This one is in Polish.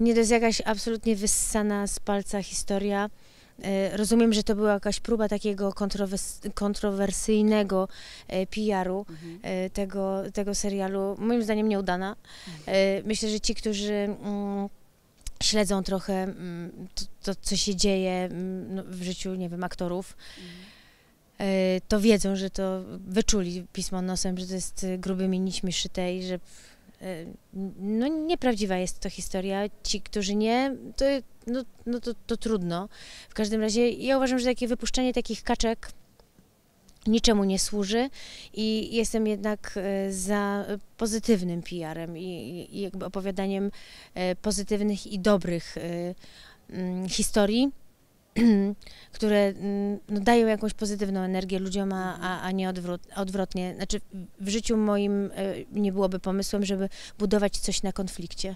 Nie, to jest jakaś absolutnie wyssana z palca historia. E, rozumiem, że to była jakaś próba takiego kontrowersyjnego e, PR-u mhm. E, tego, tego serialu. Moim zdaniem nieudana. Myślę, że ci, którzy mm, śledzą trochę mm, to, to co się dzieje mm, no, w życiu, nie wiem, aktorów, mhm. to wiedzą, że to wyczuli pismo nosem, że to jest grubymi nićmi szyte i że no nieprawdziwa jest to historia. Ci, którzy nie, to, no, no to, to trudno. W każdym razie ja uważam, że takie wypuszczenie takich kaczek niczemu nie służy i jestem jednak e, za pozytywnym PR-em i, i jakby opowiadaniem e, pozytywnych i dobrych e, historii które mm, no, dają jakąś pozytywną energię ludziom, a, a, a nie odwrót, odwrotnie. Znaczy w życiu moim e, nie byłoby pomysłem, żeby budować coś na konflikcie.